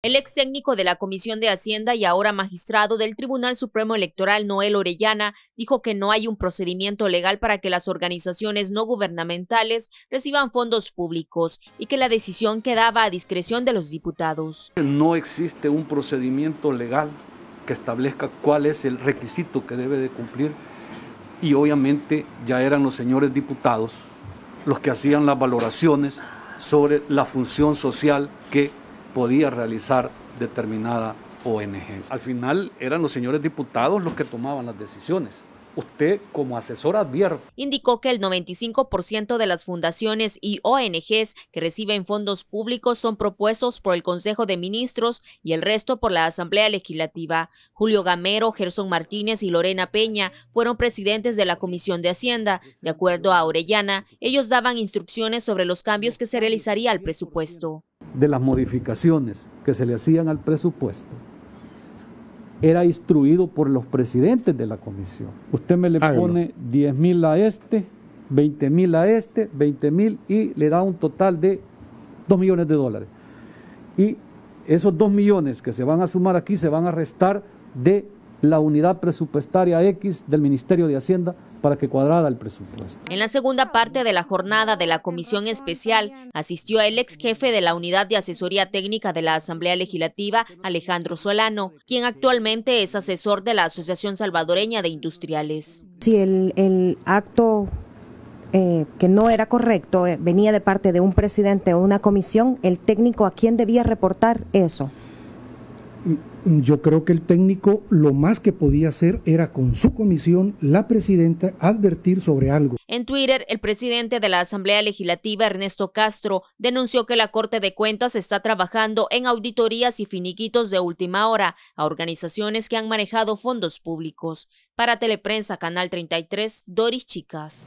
El ex técnico de la Comisión de Hacienda y ahora magistrado del Tribunal Supremo Electoral, Noel Orellana, dijo que no hay un procedimiento legal para que las organizaciones no gubernamentales reciban fondos públicos y que la decisión quedaba a discreción de los diputados. No existe un procedimiento legal que establezca cuál es el requisito que debe de cumplir y obviamente ya eran los señores diputados los que hacían las valoraciones sobre la función social que podía realizar determinada ONG. Al final eran los señores diputados los que tomaban las decisiones usted como asesor advierte. Indicó que el 95% de las fundaciones y ONGs que reciben fondos públicos son propuestos por el Consejo de Ministros y el resto por la Asamblea Legislativa. Julio Gamero, Gerson Martínez y Lorena Peña fueron presidentes de la Comisión de Hacienda. De acuerdo a Orellana, ellos daban instrucciones sobre los cambios que se realizaría al presupuesto de las modificaciones que se le hacían al presupuesto era instruido por los presidentes de la comisión. Usted me le pone 10 mil a este, 20 mil a este, 20 mil y le da un total de 2 millones de dólares. Y esos 2 millones que se van a sumar aquí se van a restar de la unidad presupuestaria X del Ministerio de Hacienda para que cuadrara el presupuesto. En la segunda parte de la jornada de la comisión especial asistió el ex jefe de la unidad de asesoría técnica de la Asamblea Legislativa, Alejandro Solano, quien actualmente es asesor de la Asociación Salvadoreña de Industriales. Si el, acto eh, que no era correcto eh, venía de parte de un presidente o una comisión, el técnico a quién debía reportar eso yo creo que el técnico lo más que podía hacer era con su comisión, la presidenta, advertir sobre algo. En Twitter, el presidente de la Asamblea Legislativa, Ernesto Castro, denunció que la Corte de Cuentas está trabajando en auditorías y finiquitos de última hora a organizaciones que han manejado fondos públicos. Para Teleprensa, Canal 33, Doris Chicas.